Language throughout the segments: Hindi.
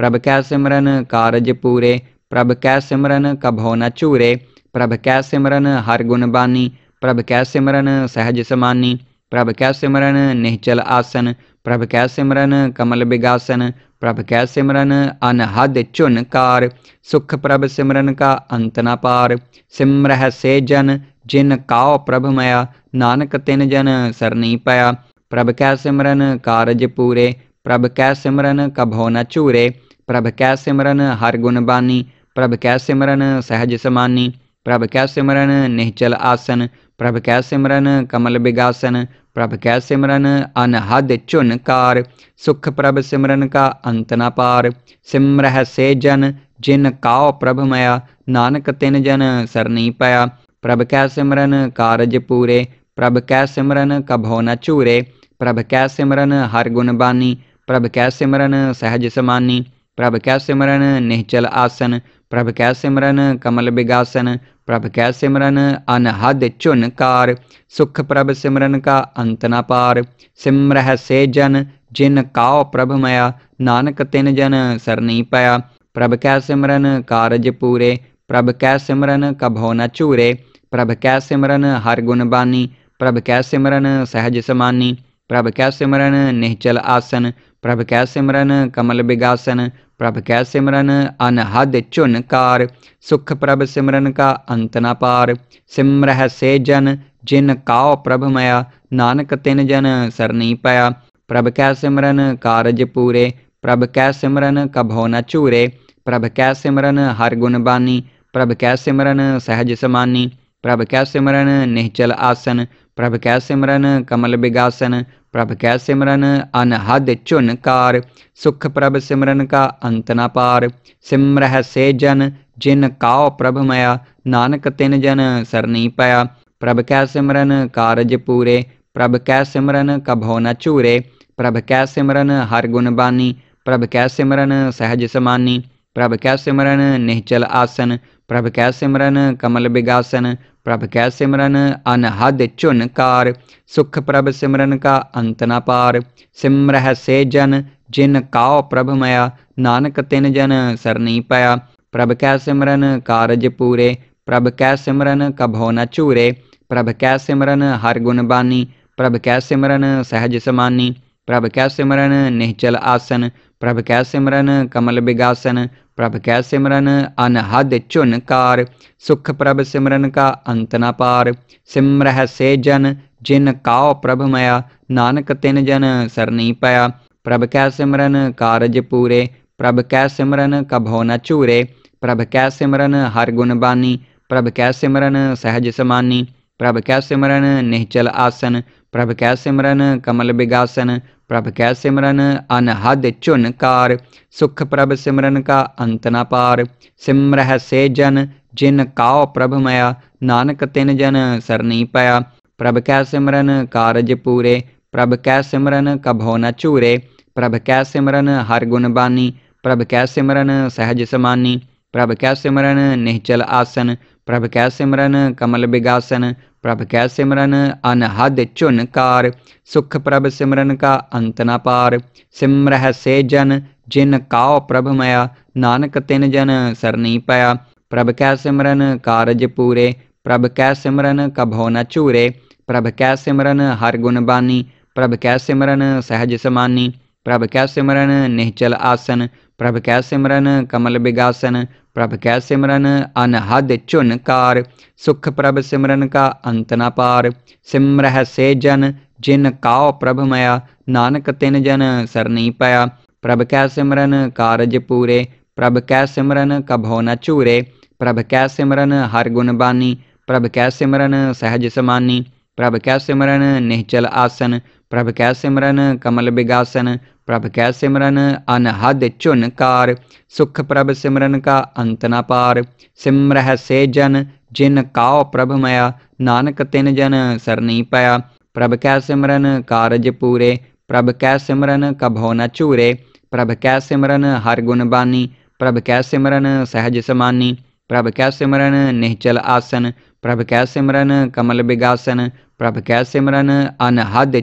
प्रभ कै सिमरन कारज पूरे प्रभ कै सिमरन कभो न चूरे प्रभ कै सिमरन हर गुण बानी प्रभ कै सिमरन सहज समानी प्रभ कै सिमरन निहचल आसन प्रभ कै सिमरन कमल बिगासन प्रभ कै सिमरन अनहद चुन कार सुख प्रभ सिमरन का अंत न पार सिमरह से जन जिन काओ प्रभ मया नानक तिन जन सरनी पया प्रभ कै सिमरन कारज पूरे प्रभ कै सिमरन कभो न चूरे प्रभ कै सिमरन हर गुण बानी प्रभ कै सिमरन सहज समानी प्रभ कै सिमरन निहचल आसन प्रभ कै सिमरन कमल बिगासन प्रभ कै सिमरन अनहद कार सुख प्रभ सिमरन का अंत न पार सिमरह से जन जिन काओ प्रभ मया नानक तिन जन सरनी पया प्रभ कै सिमरन कारज पूरे प्रभ कै सिमरन कभो न चूरे प्रभ कै सिमरन हर गुण बानी प्रभ कै सिमरन सहज समानी प्रभ कै सिमरन निहचल आसन प्रभ कै सिमरन कमल बिगासन प्रभ कै सिमरन अनहद चुनकार सुख प्रभ सिमरन का अंत न पार सिमरह से जन जिन काओ प्रभ मया नानक तिन जन सरनी पया प्रभ कै सिमरन कारज पूरे प्रभ कै सिमरन कभो न चूरे प्रभ कै सिमरन हर गुण बानी प्रभ कै सिमरन सहज समानी प्रभ कै सिमरन निहचल आसन प्रभ कै सिमरन कमल बिगासन प्रभ कै सिमरन अनहद चुनकार सुख प्रभ सिमरन का अंत न पार सिमरह से जन जिन काओ प्रभ मया नानक तिन जन सरनी पया प्रभ कै सिमरन कारज पूरे प्रभ कै सिमरन कभो न चूरे प्रभ कै सिमरन हर गुण बानी प्रभ कै सिमरन सहज समानी प्रभ कै सिमरन निहचल आसन प्रभ कै सिमरन कमल बिगासन प्रभ कै सिमरन अनहद चुन कार सुख प्रभ सिमरन का अंत न पार सिमरह से जन जिन काओ प्रभ मया नानक तिन जन सरनी पया प्रभ कै सिमरन कारज पूरे प्रभ कै सिमरन कभो न चूरे प्रभ कै सिमरन हर गुण बानी प्रभ कै सिमरन सहज समानी प्रभ कै सिमरन निहचल आसन प्रभ कै सिमरन कमल बिगासन प्रभ कै सिमरन अनहद चुनकार सुख प्रभ सिमरन का अंत न पार सिमरह से जन जिन काओ प्रभ मया नानक तिन जन सरनी पया प्रभ कै सिमरन कारज पूरे प्रभ कै सिमरन कभो न चूरे प्रभ कै सिमरन हर गुण बानी प्रभ कै सिमरन सहज समानी प्रभ कै सिमरन निहचल आसन प्रभ कै सिमरन कमल बिगासन प्रभ कै सिमरन अनहद चुनकार सुख प्रभ सिमरन का अंत न पार सिमरह से जन जिन काओ प्रभ मया नानक तिन जन सरनी पया प्रभ कै सिमरन कारज पूरे प्रभ कै सिमरन कभो न चूरे प्रभ कै सिमरन हर गुण बानी प्रभ कै सिमरन सहज समानी प्रभ कै सिमरन निहचल आसन प्रभ कै सिमरन कमल बिगासन प्रभ कै सिमरन अनहद चुनकार सुख प्रभ सिमरन का अंत न पार सिमरह से जन जिन काओ प्रभ मया नानक तिन जन सरनी पया प्रभ कै सिमरन कारज पूरे प्रभ कै सिमरन कभो न चूरे प्रभ कै सिमरन हर गुण बानी प्रभ कै सिमरन सहज समानी प्रभ कै सिमरन निहचल आसन प्रभ कै सिमरन कमल बिगासन प्रभ कै सिमरन अनहद कार सुख प्रभ सिमरन का अंत न पार सिमरह से जन जिन काओ प्रभ मया नानक तिन जन सरनी पया प्रभ कै सिमरन कारज पूरे प्रभ कै सिमरन कभो न चूरे प्रभ कै सिमरन हर गुण बानी प्रभ कै सिमरन सहज समानी प्रभ कै सिमरन निहचल आसन प्रभ कै सिमरन कमल बिगासन प्रभ कै सिमरन अनहद चुन कार सुख प्रभ सिमरन का अंत न पार सिमरह से जन जिन काओ प्रभ मया नानक तिन जन सरनी पया प्रभ कै सिमरन कारज पूरे प्रभ कै सिमरन कभो न चूरे प्रभ कै सिमरन हर गुण बानी प्रभ कै सिमरन सहज समानी प्रभ कै सिमरन निहचल आसन प्रभ कै सिमरन कमल बिगासन प्रभ कै सिमरन अनहद चुनकार सुख प्रभ सिमरन का अंत न पार सिमरह से जन जिन काओ प्रभ मया नानक तिन जन सरनी पया प्रभ कै सिमरन कारज पूरे प्रभ कै सिमरन कभो न चूरे प्रभ कै सिमरन हर गुण बानी प्रभ कै सिमरन सहज समानी प्रभ कै सिमरन निहचल आसन प्रभ कै सिमरन कमल बिगासन प्रभ कै सिमरन अनहद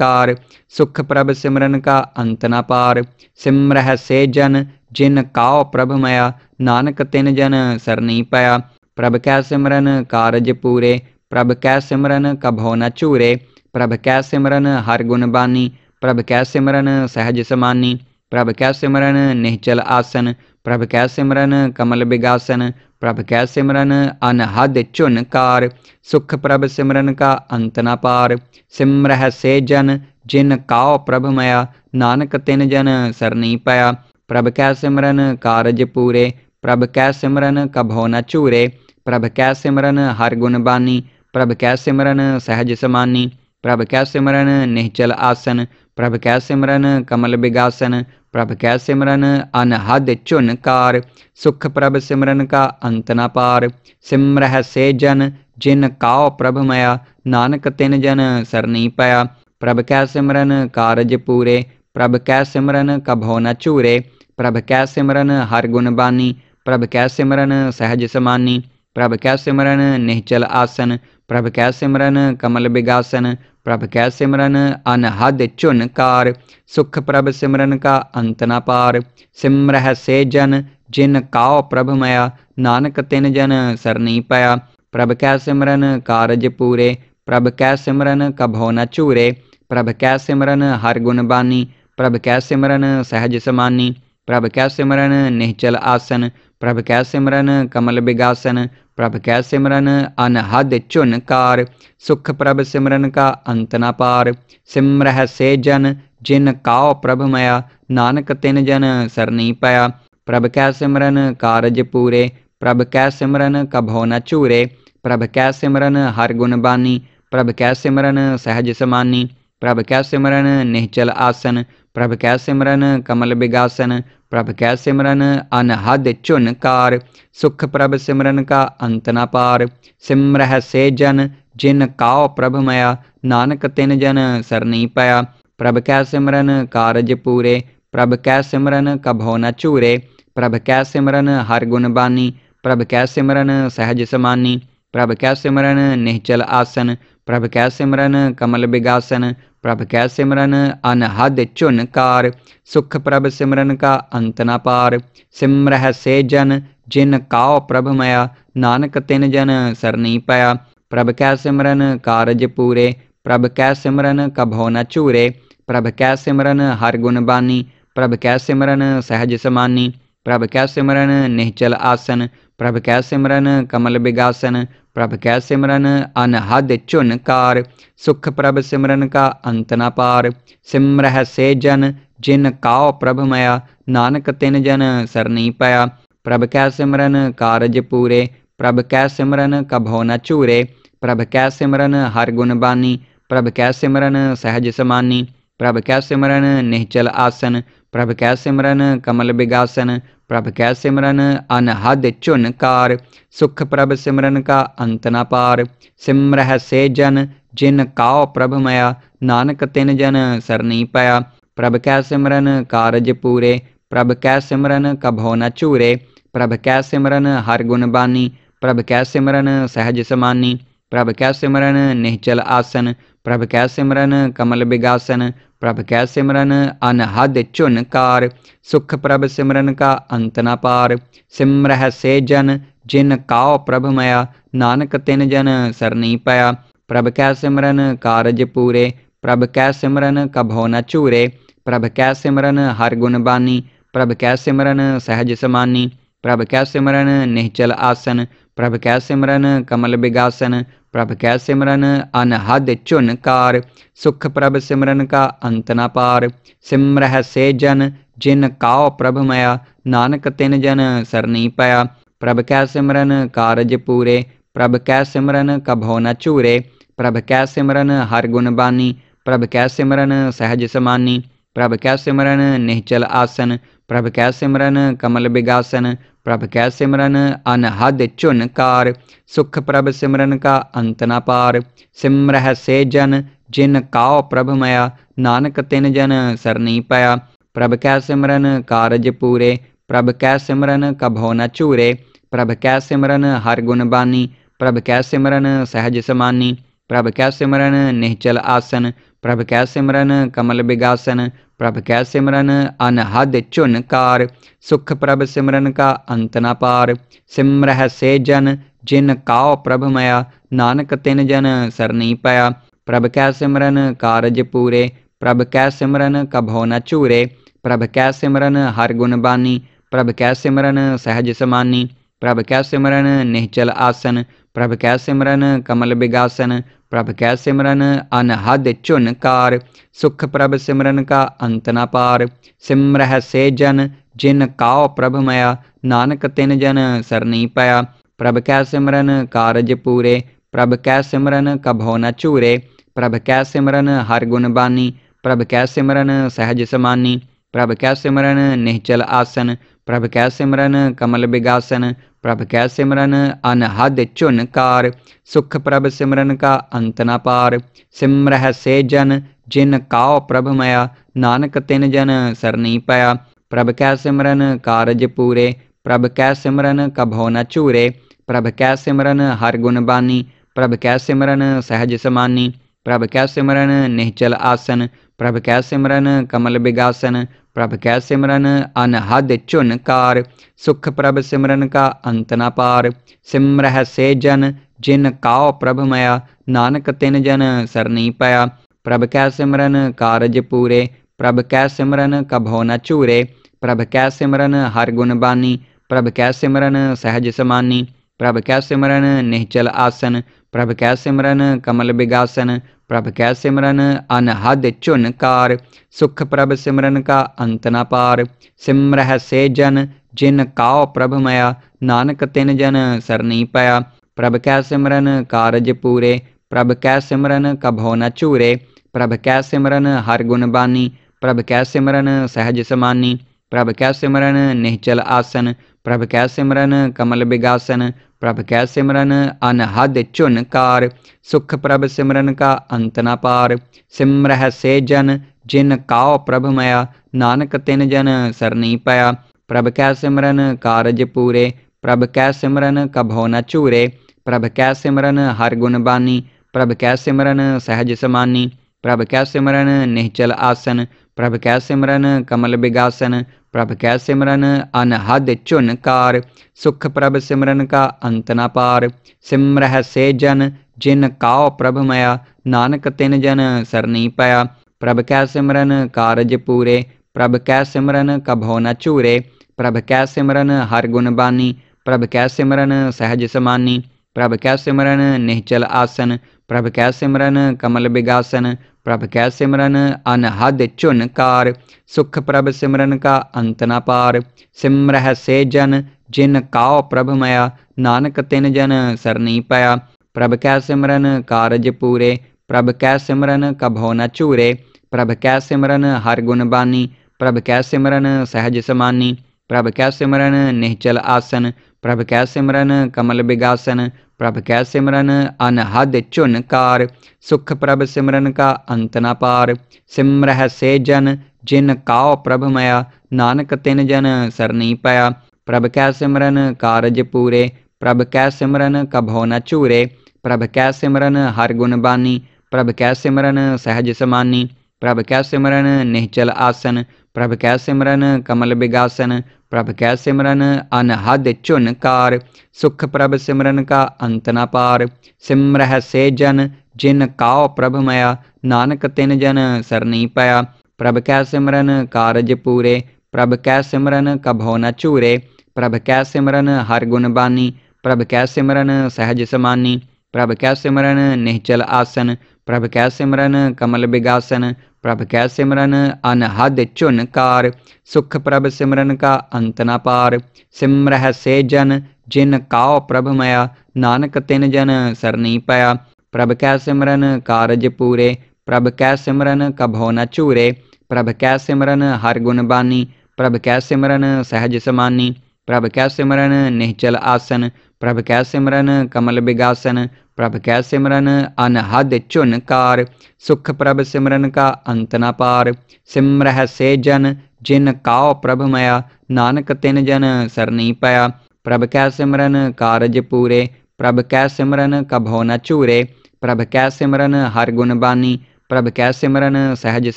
कार सुख प्रभ सिमरन का अंत न पार सिमरह से जन जिन काओ प्रभ मया नानक तिन जन सरनी पया प्रभ कै सिमरन कारज पूरे प्रभ कै सिमरन कभो न चूरे प्रभ कै सिमरन हर गुण बानी प्रभ कै सिमरन सहज समानी प्रभ कै सिमरन निहचल आसन प्रभ कै सिमरन कमल बिगासन प्रभ कै सिमरन अनहद चुनकार सुख प्रभ सिमरन का अंत न पार सिमरह से जन जिन काओ प्रभ मया नानक तिन जन सरनी पया प्रभ कै सिमरन कारज पूरे प्रभ कै सिमरन कभो न चूरे प्रभ कै सिमरन हर गुण बानी प्रभ कै सिमरन सहज समानी प्रभ कै सिमरन निहचल आसन प्रभ कै सिमरन कमल बिगासन प्रभ कै सिमरन अनहद चुनकार सुख प्रभ सिमरन का अंत न पार सिमरह से जन जिन काओ प्रभ मया नानक तिन जन सरनी पया प्रभ कै सिमरन कारज पूरे प्रभ कै सिमरन कभो न चूरे प्रभ कै सिमरन हर गुण बानी प्रभ कै सिमरन सहज समानी प्रभ कै सिमरन निहचल आसन प्रभ कै सिमरन कमल बिगासन प्रभ कै सिमरन अनहद चुनकार सुख प्रभ सिमरन का अंत न पार सिमरह से जन जिन काओ प्रभ मया नानक तिन जन सरनी पया प्रभ कै सिमरन कारज पूरे प्रभ कै सिमरन कभो न चूरे प्रभ कै सिमरन हर गुण बानी प्रभ कै सिमरन सहज समानी प्रभ कै सिमरन निहचल आसन प्रभ कै सिमरन कमल बिगासन प्रभ कै सिमरन अनहद चुनकार सुख प्रभ सिमरन का अंत न पार सिमरह से जन जिन काओ प्रभ मया नानक तिन जन सरनी पया प्रभ कै सिमरन कारज पूरे प्रभ कै सिमरन कभो न चूरे प्रभ कै सिमरन हर गुण बानी प्रभ कै सिमरन सहज समानी प्रभ कै सिमरन निहचल आसन प्रभ कै सिमरन कमल बिगासन प्रभ कै सिमरन अनहद चुन कार सुख प्रभ सिमरन का अंत न पार सिमरह से जन जिन काओ प्रभ मया नानक तिन जन सरनी पया प्रभ कै सिमरन कारज पूरे प्रभ कै सिमरन कभो न चूरे प्रभ कै सिमरन हर गुण बानी प्रभ कै सिमरन सहज समानी प्रभ कै सिमरन निहचल आसन प्रभ कै सिमरन कमल बिगासन प्रभ कै सिमरन अनहद चुनकार सुख प्रभ सिमरन का अंत न पार सिमरह से जन जिन काओ प्रभ मया नानक तिन जन सरनी पया प्रभ कै सिमरन कारज पूरे प्रभ कै सिमरन कभो न चूरे प्रभ कै सिमरन हर गुण बानी प्रभ कै सिमरन सहज समानी प्रभ कै सिमरन निहचल आसन प्रभ कै सिमरन कमल बिगासन प्रभ कै सिमरन अनहद चुनकार सुख प्रभ सिमरन का अंत न पार सिमरह से जन जिन काओ प्रभ मया नानक तिन जन सरनी पया प्रभ कै सिमरन कारज पूरे प्रभ कै सिमरन कभो न चूरे प्रभ कै सिमरन हर गुण बानी प्रभ कै सिमरन सहज समानी प्रभ कै सिमरन निहचल आसन प्रभ कै सिमरन कमल बिगासन प्रभ कै सिमरन अनहद चुनकार सुख प्रभ सिमरन का अंत न पार सिमरह से जन जिन काओ प्रभ मया नानक तिन जन सरनी पया प्रभ कै सिमरन कारज पूरे प्रभ कै सिमरन कभो न चूरे प्रभ कै सिमरन हर गुण बानी प्रभ कै सिमरन सहज समानी प्रभ कै सिमरन निहचल आसन प्रभ कै सिमरन कमल बिगासन प्रभ कै सिमरन अनहद चुनकार सुख प्रभ सिमरन का अंत न पार सिमरह से जन जिन काओ प्रभ मया नानक तिन जन सरनी पया प्रभ कै सिमरन कारज पूरे प्रभ कै सिमरन कभो न चूरे प्रभ कै सिमरन हर गुण बानी प्रभ कै सिमरन सहज समानी प्रभ कै सिमरन निहचल आसन प्रभ कै सिमरन कमल बिगासन प्रभ कै सिमरन अनहद चुन कार सुख प्रभ सिमरन का अंत न पार सिमरह से जन जिन काओ प्रभ मया नानक तिन जन सरनी पया प्रभ कै सिमरन कारज पूरे प्रभ कै सिमरन कभो न चूरे प्रभ कै सिमरन हर गुण बानी प्रभ कै सिमरन सहज समानी प्रभ कै सिमरन निहचल आसन प्रभ कै सिमरन कमल बिगासन प्रभ कै सिमरन अनहद चुनकार सुख प्रभ सिमरन का अंत न पार सिमरह से जन जिन काओ प्रभ मया नानक तिन जन सरनी पया प्रभ कै सिमरन कारज पूरे प्रभ कै सिमरन कभो न चूरे प्रभ कै सिमरन हर गुण बानी प्रभ कै सिमरन सहज समानी प्रभ कै सिमरन निहचल आसन प्रभ कै सिमरन कमल बिगासन प्रभ कै सिमरन अनहद चुनकार सुख प्रभ सिमरन का अंत न पार सिमरह से जन जिन काओ प्रभ मया नानक तिन जन सरनी पया प्रभ कै सिमरन कारज पूरे प्रभ कै सिमरन कभो न चूरे प्रभ कै सिमरन हर गुण बानी प्रभ कै सिमरन सहज समानी प्रभ कै सिमरन निहचल आसन प्रभ कै सिमरन कमल बिगासन प्रभ कै सिमरन अनहद चुनकार सुख प्रभ सिमरन का अंत न पार सिमरह से जन जिन काओ प्रभ मया नानक तिन जन सरनी पया प्रभ कै सिमरन कारज पूरे प्रभ कै सिमरन कभो न चूरे प्रभ कै सिमरन हर गुण बानी प्रभ कै सिमरन सहज समानी प्रभ कै सिमरन निहचल आसन प्रभ कै सिमरन कमल बिगासन प्रभ कै सिमरन अनहद चुनकार सुख प्रभ सिमरन का अंत न पार सिमरह से जन जिन काओ प्रभ मया नानक तिन जन सरनी पया प्रभ कै सिमरन कारज पूरे प्रभ कै सिमरन कभो न चूरे प्रभ कै सिमरन हर गुण बानी प्रभ कै सिमरन सहज समानी प्रभ कै सिमरन निहचल आसन प्रभ कै सिमरन कमल बिगासन प्रभ कै सिमरन अनहद चुनकार सुख प्रभ सिमरन का अंत न पार सिमरह से जन जिन काओ प्रभ मया नानक तिन जन सरनी पया प्रभ कै सिमरन कारज पूरे प्रभ कै सिमरन कभो न चूरे प्रभ कै सिमरन हर गुण बानी प्रभ कै सिमरन सहज समानी प्रभ कै सिमरन निहचल आसन प्रभ कै सिमरन कमल बिगासन प्रभ कै सिमरन अनहद चुनकार सुख प्रभ सिमरन का अंत न पार सिमरह से जन जिन काओ प्रभ मया नानक तिन जन सरनी पया प्रभ कै सिमरन कारज पूरे प्रभ कै सिमरन कभो न चूरे प्रभ कै सिमरन हर गुण बानी प्रभ कै सिमरन सहज समानी प्रभ कै सिमरन निहचल आसन प्रभ कै सिमरन कमल बिगासन प्रभ कै सिमरन अनहद चुन कार सुख प्रभ सिमरन का अंत न पार सिमरह से जन जिन काओ प्रभ मया नानक तिन जन सरनी पया प्रभ कै सिमरन कारज पूरे प्रभ कै सिमरन कभो न चूरे प्रभ कै सिमरन हर गुण बानी प्रभ कै सिमरन सहज समानी प्रभ कै सिमरन निहचल आसन प्रभ कै सिमरन कमल बिगासन प्रभ कै सिमरन अनहद चुन कार सुख प्रभ सिमरन का अंत न पार सिमरह से जन जिन काओ प्रभ मया नानक तिन जन सरनी पया प्रभ कै सिमरन कारज पूरे प्रभ कै सिमरन कभो न चूरे प्रभ कै सिमरन हर गुण बानी प्रभ कै सिमरन सहज समानी प्रभ कै सिमरन निहचल आसन प्रभ कै सिमरन कमल बिगासन प्रभ कै सिमरन अनहद चुनकार सुख प्रभ सिमरन का अंत न पार सिमरह से जन जिन काओ प्रभ मया नानक तिन जन सरनी पया प्रभ कै सिमरन कारज पूरे प्रभ कै सिमरन कभो न चूरे प्रभ कै सिमरन हर गुण बानी प्रभ कै सिमरन सहज समानी प्रभ कै सिमरन निहचल आसन प्रभ कै सिमरन कमल बिगासन प्रभ कै सिमरन अनहद चुनकार सुख प्रभ सिमरन का अंत न पार सिमरह से जन जिन काओ प्रभ मया नानक तिन जन सरनी पया प्रभ कै सिमरन कारज पूरे प्रभ कै सिमरन कभो न चूरे प्रभ कै सिमरन हर गुण बानी प्रभ कै सिमरन सहज समानी प्रभ कै सिमरन निहचल आसन प्रभ कै सिमरन कमल बिगासन प्रभ कै सिमरन अनहद चुनकार सुख प्रभ सिमरन का अंत न पार सिमरह से जन जिन काओ प्रभ मया नानक तिन जन सरनी पया प्रभ कै सिमरन कारज पूरे प्रभ कै सिमरन कभो न चूरे प्रभ कै सिमरन हर गुण बानी प्रभ कै सिमरन सहज समानी प्रभ कै सिमरन निहचल आसन प्रभ कै सिमरन कमल बिगासन प्रभ कै सिमरन अनहद चुन कार सुख प्रभ सिमरन का अंत न पार सिमरह से जन जिन काओ प्रभ मया नानक तिन जन सरनी पया प्रभ कै सिमरन कारज पूरे प्रभ कै सिमरन कभो न चूरे प्रभ कै सिमरन हर गुण बानी प्रभ कै सिमरन सहज समानी प्रभ कै सिमरन निहचल आसन प्रभ कै सिमरन कमल बिगासन प्रभ कै सिमरन अनहद चुनकार सुख प्रभ सिमरन का अंत न पार सिमरह से जन जिन काओ प्रभ मया नानक तिन जन सरनी पया प्रभ कै सिमरन कारज पूरे प्रभ कै सिमरन कभो न चूरे प्रभ कै सिमरन हर गुण बानी प्रभ कै सिमरन सहज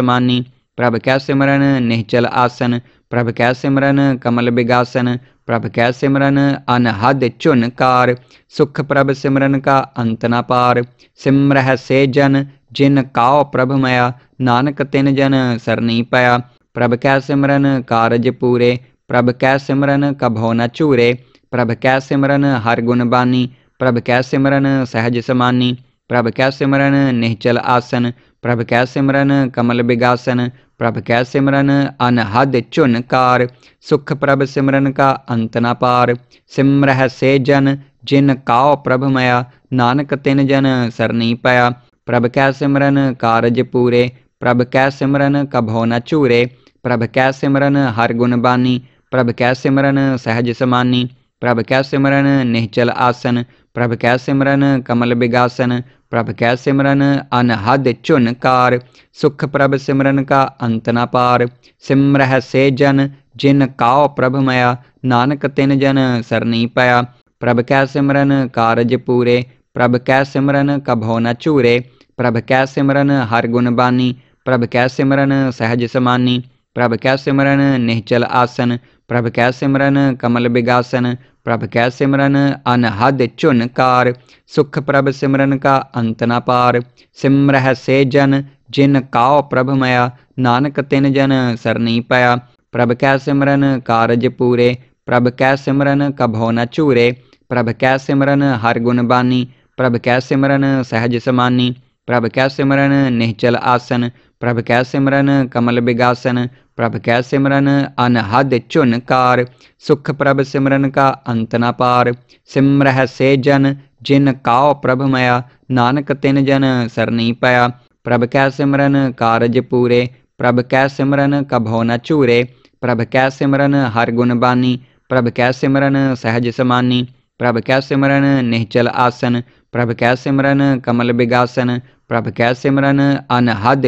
समानी प्रभ कै सिमरन निहचल आसन प्रभ कै सिमरन कमल बिगासन प्रभ कै सिमरन अनहद चुन कार सुख प्रभ सिमरन का अंत न पार सिमरह से जन जिन काओ प्रभ मया नानक तिन जन सरनी पया प्रभ कै सिमरन कारज पूरे प्रभ कै सिमरन कभो न चूरे प्रभ कै सिमरन हर गुण बानी प्रभ कै सिमरन सहज समानी प्रभ कै सिमरन निहचल आसन प्रभ कै सिमरन कमल बिगासन प्रभ कै सिमरन अनहद चुन कार सुख प्रभ सिमरन का अंत न पार सिमरह से जन जिन काओ प्रभ मया नानक तिन जन सरनी पया प्रभ कै सिमरन कारज पूरे प्रभ कै सिमरन कभो न चूरे प्रभ कै सिमरन हर गुण बानी प्रभ कै सिमरन सहज समानी प्रभ कै सिमरन निहचल आसन प्रभ कै सिमरन कमल बिगासन प्रभ कै सिमरन अनहद चुनकार सुख प्रभ सिमरन का अंत न पार सिमरह से जन जिन काओ प्रभ मया नानक तिन जन सरनी पया प्रभ कै सिमरन कारज पूरे प्रभ कै सिमरन कभो न चूरे प्रभ कै सिमरन हर गुण बानी प्रभ कै सिमरन सहज समानी प्रभ कै सिमरन निहचल आसन प्रभ कै सिमरन कमल बिगासन प्रभ कै सिमरन अनहद चुनकार सुख प्रभ सिमरन का अंत न पार सिमरह से जन जिन काओ प्रभ मया नानक तिन जन सरनी पया प्रभ कै सिमरन कारज पूरे प्रभ कै सिमरन कभो न चूरे प्रभ कै सिमरन हर गुण बानी प्रभ कै सिमरन सहज समानी प्रभ कै सिमरन निहचल आसन प्रभ कै सिमरन कमल बिगासन प्रभ कै सिमरन अनहद चुनकार सुख प्रभ सिमरन का अंत न पार सिमरह से जन जिन काओ प्रभ मया नानक तिन जन सरनी पया प्रभ कै सिमरन कारज पूरे प्रभ कै सिमरन कभो न चूरे प्रभ कै सिमरन हर गुण बानी प्रभ कै सिमरन सहज समानी प्रभ कै सिमरन निहचल आसन प्रभ कै सिमरन कमल बिगासन प्रभ कै सिमरन अनहद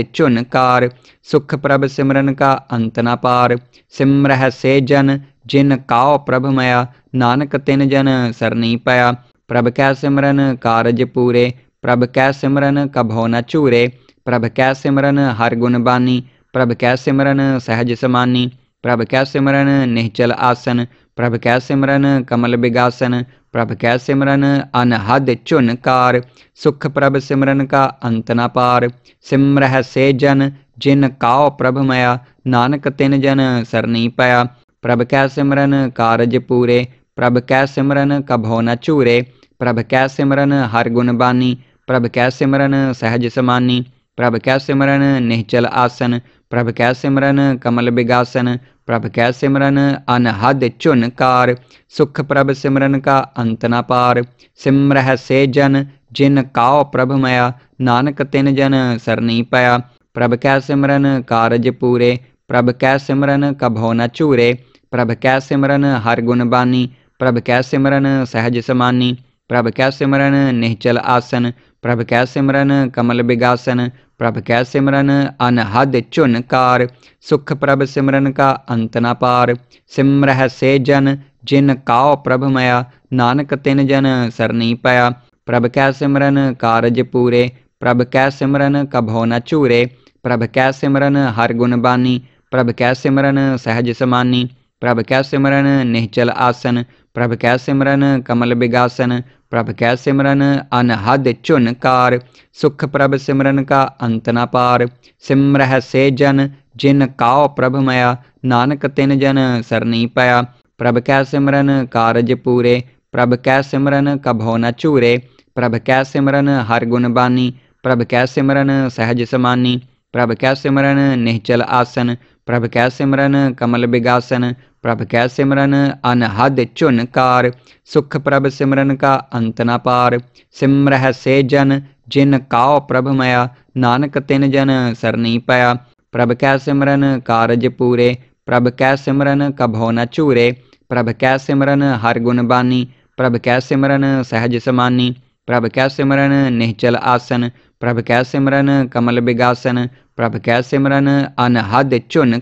कार सुख प्रभ सिमरन का अंत न पार सिमरह से जन जिन काओ प्रभ मया नानक तिन जन सरनी पया प्रभ कै सिमरन कारज पूरे प्रभ कै सिमरन कभो न चूरे प्रभ कै सिमरन हर गुण बानी प्रभ कै सिमरन सहज समानी प्रभ कै सिमरन निहचल आसन प्रभ कै सिमरन कमल बिगासन प्रभ कै सिमरन अनहद चुन कार सुख प्रभ सिमरन का अंत न पार सिमरह से जन जिन काओ प्रभ मया नानक तिन जन सरनी पया प्रभ कै सिमरन कारज पूरे प्रभ कै सिमरन कभो न चूरे प्रभ कै सिमरन हर गुण बानी प्रभ कै सिमरन सहज समानी प्रभ कै सिमरन निहचल आसन प्रभ कै सिमरन कमल बिगासन प्रभ कै सिमरन अनहद चुनकार सुख प्रभ सिमरन का अंत न पार सिमरह से जन जिन काओ प्रभ मया नानक तिन जन सरनी पया प्रभ कै सिमरन कारज पूरे प्रभ कै सिमरन कभो न चूरे प्रभ कै सिमरन हर गुण बानी प्रभ कै सिमरन सहज समानी प्रभ कै सिमरन निहचल आसन प्रभ कै सिमरन कमल बिगासन प्रभ कै सिमरन अनहद चुनकार सुख प्रभ सिमरन का अंत न पार सिमरह से जन जिन काओ प्रभ मया नानक तिन जन सरनी पया प्रभ कै सिमरन कारज पूरे प्रभ कै सिमरन कभो न चूरे प्रभ कै सिमरन हर गुण बानी प्रभ कै सिमरन सहज समानी प्रभ कै सिमरन निहचल आसन प्रभ कै सिमरन कमल बिगासन प्रभ कै सिमरन अनहद चुनकार सुख प्रभ सिमरन का अंत न पार सिमरह से जन जिन काओ प्रभ मया नानक तिन जन सरनी पया प्रभ कै सिमरन कारज पूरे प्रभ कै सिमरन कभो न चूरे प्रभ कै सिमरन हर गुण बानी प्रभ कै सिमरन सहज समानी प्रभ कै सिमरन निहचल आसन प्रभ कै सिमरन कमल बिगासन प्रभ कै सिमरन अनहद चुनकार सुख प्रभ सिमरन का अंत न पार सिमरह से जन जिन काओ प्रभ मया नानक तिन जन सरनी पया प्रभ कै सिमरन कारज पूरे प्रभ कै सिमरन कभो न चूरे प्रभ कै सिमरन हर गुण बानी प्रभ कै सिमरन सहज समानी प्रभ कै सिमरन निहचल आसन प्रभ कै सिमरन कमल बिगासन प्रभ कै सिमरन अनहद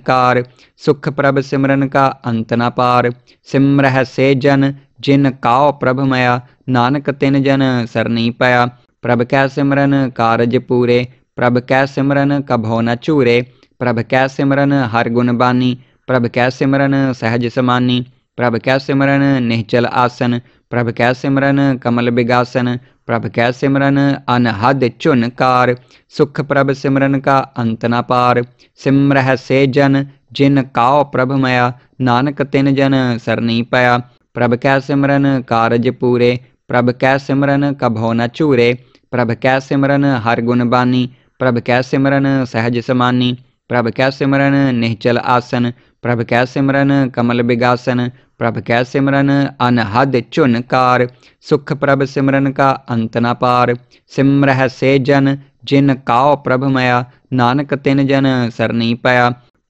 कार सुख प्रभ सिमरन का अंत न पार सिमरह से जन जिन काओ प्रभ मया नानक तिन जन सरनी पया प्रभ कै सिमरन कारज पूरे प्रभ कै सिमरन कभो न चूरे प्रभ कै सिमरन हर गुण बानी प्रभ कै सिमरन सहज समानी प्रभ कै सिमरन निहचल आसन प्रभ कै सिमरन कमल बिगासन प्रभ कै सिमरन अनहद चुन कार सुख प्रभ सिमरन का अंत न पार सिमरह से जन जिन काओ प्रभ मया नानक तिन जन सरनी पया प्रभ कै सिमरन कारज पूरे प्रभ कै सिमरन कभो न चूरे प्रभ कै सिमरन हर गुण बानी प्रभ कै सिमरन सहज समानी प्रभ कै सिमरन निहचल आसन प्रभ कै सिमरन कमल बिगासन प्रभ कै सिमरन अनहद चुन कार सुख प्रभ सिमरन का अंत न पार सिमरह से जन जिन काओ प्रभ मया नानक तिन जन सरनी पया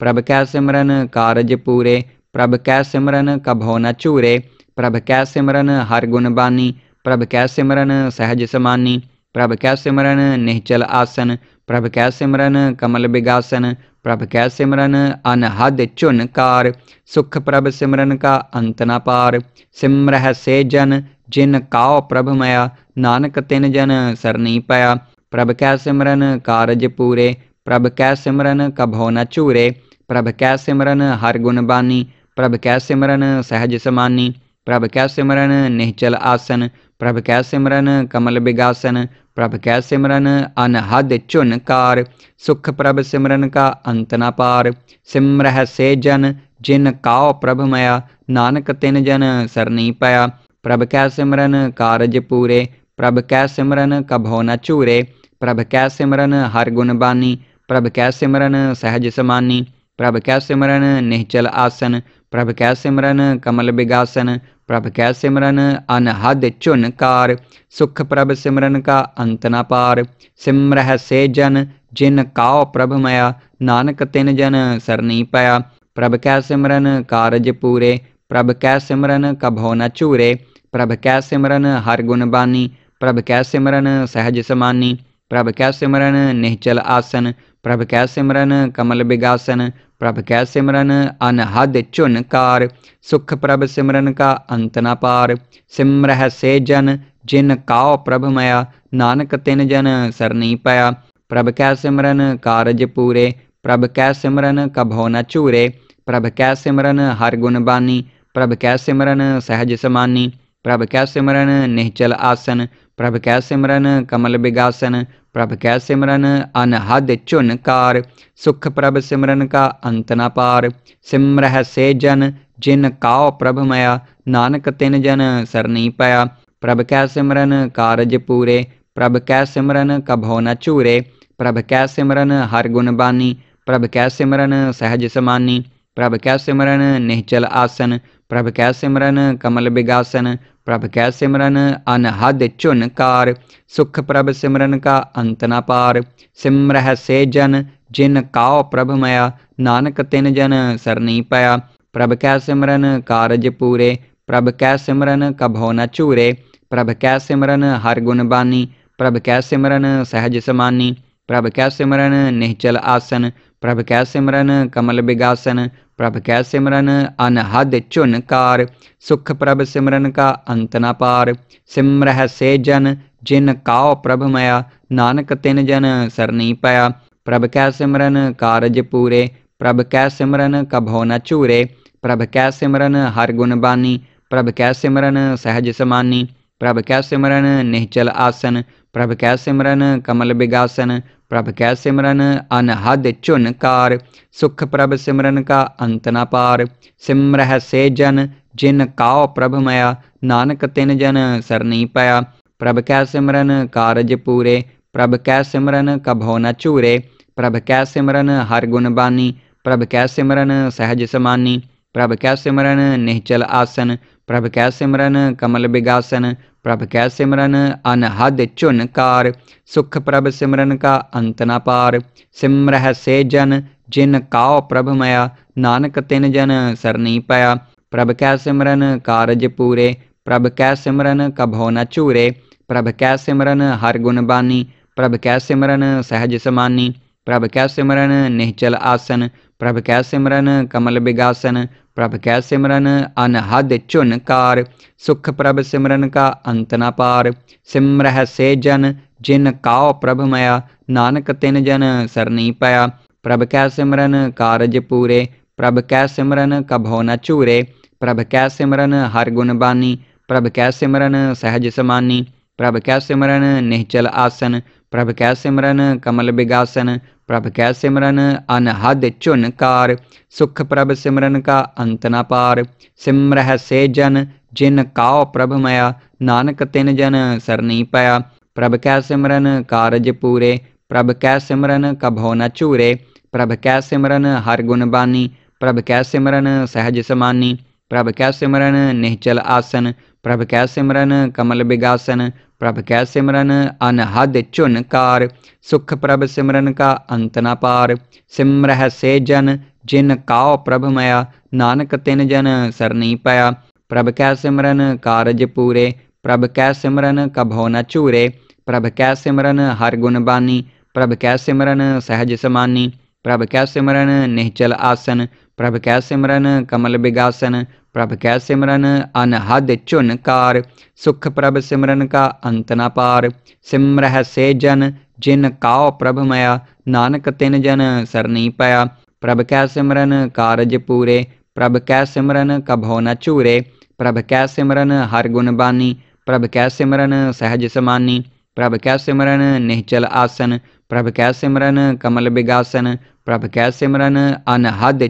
प्रभ कै सिमरन कारज पूरे प्रभ कै सिमरन कभो न चूरे प्रभ कै सिमरन हर गुण बानी प्रभ कै सिमरन सहज समानी प्रभ कै सिमरन निहचल आसन प्रभ कै सिमरन कमल बिगासन प्रभ कै सिमरन अनहद चुन कार सुख प्रभ सिमरन का अंत न पार सिमरह से जन जिन काओ प्रभ मया नानक तिन जन सरनी पया प्रभ कै सिमरन कारज पूरे प्रभ कै सिमरन कभो न चूरे प्रभ कै सिमरन हर गुण बानी प्रभ कै सिमरन सहज समानी प्रभ कै सिमरन निहचल आसन प्रभ कै सिमरन कमल बिगासन प्रभ कै सिमरन अनहद चुनकार सुख प्रभ सिमरन का अंत न पार सिमरह से जन जिन काओ प्रभ मया नानक तिन जन सरनी पया प्रभ कै सिमरन कारज पूरे प्रभ कै सिमरन कभो न चूरे प्रभ कै सिमरन हर गुण बानी प्रभ कै सिमरन सहज समानी प्रभ कै सिमरन निहचल आसन प्रभ कै सिमरन कमल बिगासन प्रभ कै सिमरन अनहद चुनकार सुख प्रभ सिमरन का अंत न पार सिमरह से जन जिन काओ प्रभ मया नानक तिन जन सरनी पया प्रभ कै सिमरन कारज पूरे प्रभ कै सिमरन कभो न चूरे प्रभ कै सिमरन हर गुण बानी प्रभ कै सिमरन सहज समानी प्रभ कै सिमरन निहचल आसन प्रभ कै सिमरन कमल बिगासन प्रभ कै सिमरन अनहद चुनकार सुख प्रभ सिमरन का अंत न पार सिमरह से जन जिन काओ प्रभ मया नानक तिन जन सरनी पया प्रभ कै सिमरन कारज पूरे प्रभ कै सिमरन कभो न चूरे प्रभ कै सिमरन हर गुण बानी प्रभ कै सिमरन सहज समानी प्रभ कै सिमरन निहचल आसन प्रभ कै सिमरन कमल बिगासन प्रभ कै सिमरन अनहद चुनकार सुख प्रभ सिमरन का अंत न पार सिमरह से जन जिन काओ प्रभ मया नानक तिन जन सरनी पया प्रभ कै सिमरन कारज पूरे प्रभ कै सिमरन कभो न चूरे प्रभ कै सिमरन हर गुण बानी प्रभ कै सिमरन सहज समानी प्रभ कै सिमरन निहचल आसन प्रभ कै सिमरन कमल बिगासन प्रभ कै सिमरन अनहद चुनकार सुख प्रभ सिमरन का अंत न पार सिमरह से जन जिन काओ प्रभ मया नानक तिन जन सरनी पया प्रभ कै सिमरन कारज पूरे प्रभ कै सिमरन कभो न चूरे प्रभ कै सिमरन हर गुण बानी प्रभ कै सिमरन सहज समानी प्रभ कै सिमरन निहचल आसन प्रभ कै सिमरन कमल बिगासन प्रभ कै सिमरन अनहद चुन कार सुख प्रभ सिमरन का अंत न पार सिमरह से जन जिन काओ प्रभ मया नानक तिन जन सरनी पया प्रभ कै सिमरन कारज पूरे प्रभ कै सिमरन कभो न चूरे प्रभ कै सिमरन हर गुण बानी प्रभ कै सिमरन सहज समानी प्रभ कै सिमरन निहचल आसन प्रभ कै सिमरन कमल बिगासन प्रभ कै सिमरन अनहद चुनकार सुख प्रभ सिमरन का अंत न पार सिमरह से जन जिन काओ प्रभ मया नानक तिन जन सरनी पया प्रभ कै सिमरन कारज पूरे प्रभ कै सिमरन कभो न चूरे प्रभ कै सिमरन हर गुण बानी प्रभ कै सिमरन सहज समानी प्रभ कै सिमरन निहचल आसन प्रभ कै सिमरन कमल बिगासन प्रभ कै सिमरन अनहद चुनकार सुख प्रभ सिमरन का अंत न पार सिमरह से जन जिन काओ प्रभ मया नानक तिन जन सरनी पया प्रभ कै सिमरन कारज पूरे प्रभ कै सिमरन कभो न चूरे प्रभ कै सिमरन हर गुण बानी प्रभ कै सिमरन सहज समानी प्रभ कै सिमरन निहचल आसन प्रभ कै सिमरन कमल बिगासन प्रभ कै सिमरन अनहद चुनकार सुख प्रभ सिमरन का अंत न पार सिमरह से जन जिन काओ प्रभ मया नानक तिन जन सरनी पया प्रभ कै सिमरन कारज पूरे प्रभ कै सिमरन कभो न चूरे प्रभ कै सिमरन हर गुण बानी प्रभ कै सिमरन सहज समानी प्रभ कै सिमरन निहचल आसन प्रभ कै सिमरन कमल बिगासन प्रभ कै सिमरन अनहद चुनकार सुख प्रभ सिमरन का अंत न पार सिमरह से जन जिन काओ प्रभ मया नानक तिन जन सरनी पया प्रभ कै सिमरन कारज पूरे प्रभ कै सिमरन कभो न चूरे प्रभ कै सिमरन हर गुण बानी प्रभ कै सिमरन सहज समानी प्रभ कै सिमरन निहचल आसन प्रभ कै सिमरन कमल बिगासन प्रभ कै सिमरन अनहद चुन कार सुख प्रभ सिमरन का अंत न पार सिमरह से जन जिन काओ प्रभ मया नानक तिन जन सरनी पया प्रभ कै सिमरन कारज पूरे प्रभ कै सिमरन कभो न चूरे प्रभ कै सिमरन हर गुण बानी प्रभ कै सिमरन सहज समानी प्रभ कै सिमरन निहचल आसन प्रभ कै सिमरन कमल बिगासन प्रभ कै सिमरन अनहद चुन कार सुख प्रभ सिमरन का अंत न पार सिमरह से जन जिन काओ प्रभ मया नानक तिन जन सरनी पया प्रभ कै सिमरन कारज पूरे प्रभ कै सिमरन कभो न चूरे प्रभ कै सिमरन हर गुण बानी प्रभ कै सिमरन सहज समानी प्रभ कै सिमरन निहचल आसन प्रभ कै सिमरन कमल बिगासन प्रभ कै सिमरन अनहद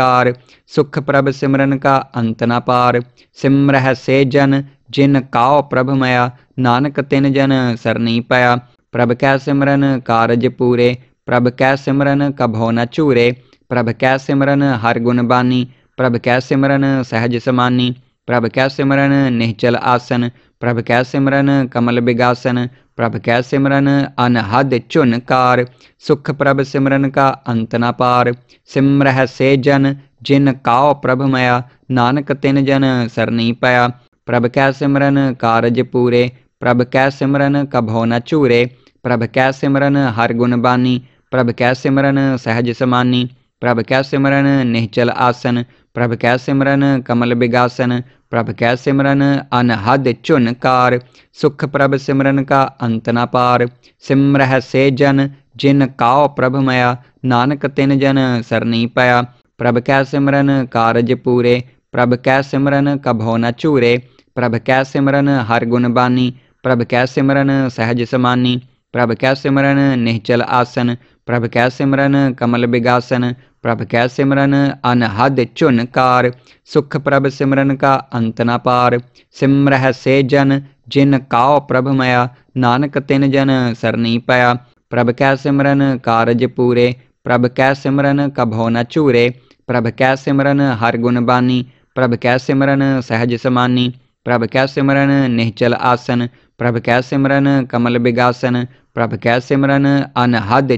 कार सुख प्रभ सिमरन का अंत न पार सिमरह से जन जिन काओ प्रभ मया नानक तिन जन सरनी पया प्रभ कै सिमरन कारज पूरे प्रभ कै सिमरन कभो न चूरे प्रभ कै सिमरन हर गुण बानी प्रभ कै सिमरन सहज समानी प्रभ कै सिमरन निहचल आसन प्रभ कै सिमरन कमल बिगासन प्रभ कै सिमरन अनहद चुनकार सुख प्रभ सिमरन का अंत न पार सिमरह से जन जिन काओ प्रभ मया नानक तिन जन सरनी पया प्रभ कै सिमरन कारज पूरे प्रभ कै सिमरन कभो न चूरे प्रभ कै सिमरन हर गुण बानी प्रभ कै सिमरन सहज समानी प्रभ कै सिमरन निहचल आसन प्रभ कै सिमरन कमल बिगासन प्रभ कै सिमरन अनहद चुन कार सुख प्रभ सिमरन का अंत न पार सिमरह से जन जिन काओ प्रभ मया नानक तिन जन सरनी पया प्रभ कै सिमरन कारज पूरे प्रभ कै सिमरन कभो न चूरे प्रभ कै सिमरन हर गुण बानी प्रभ कै सिमरन सहज समानी प्रभ कै सिमरन निहचल आसन प्रभ कै सिमरन कमल बिगासन प्रभ कै सिमरन अनहद चुनकार सुख प्रभ सिमरन का अंत न पार सिमरह से जन जिन काओ प्रभ मया नानक तिन जन सरनी पया प्रभ कै सिमरन कारज पूरे प्रभ कै सिमरन कभो न चूरे प्रभ कै सिमरन हर गुण बानी प्रभ कै सिमरन सहज समानी प्रभ कै सिमरन निहचल आसन प्रभ कै सिमरन कमल बिगासन प्रभ कै सिमरन अनहद